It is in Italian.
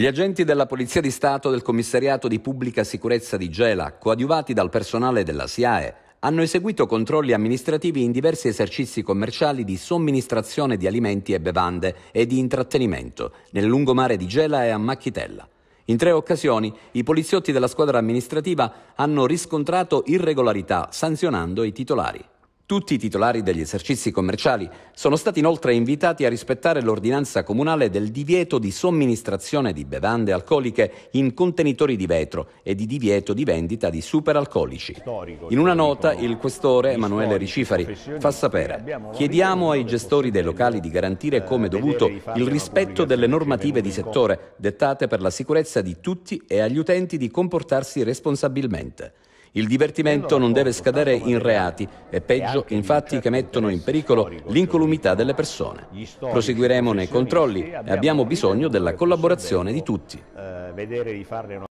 Gli agenti della Polizia di Stato del Commissariato di Pubblica Sicurezza di Gela, coadiuvati dal personale della SIAE, hanno eseguito controlli amministrativi in diversi esercizi commerciali di somministrazione di alimenti e bevande e di intrattenimento nel lungomare di Gela e a Macchitella. In tre occasioni i poliziotti della squadra amministrativa hanno riscontrato irregolarità sanzionando i titolari. Tutti i titolari degli esercizi commerciali sono stati inoltre invitati a rispettare l'ordinanza comunale del divieto di somministrazione di bevande alcoliche in contenitori di vetro e di divieto di vendita di superalcolici. In una nota il questore Emanuele Ricifari fa sapere chiediamo ai gestori dei locali di garantire eh, come dovuto il rispetto delle normative di settore dettate per la sicurezza di tutti e agli utenti di comportarsi responsabilmente. Il divertimento non deve scadere in reati e peggio in fatti che mettono in pericolo l'incolumità cioè delle persone. Proseguiremo nei controlli e abbiamo bisogno della collaborazione di tutti. Eh,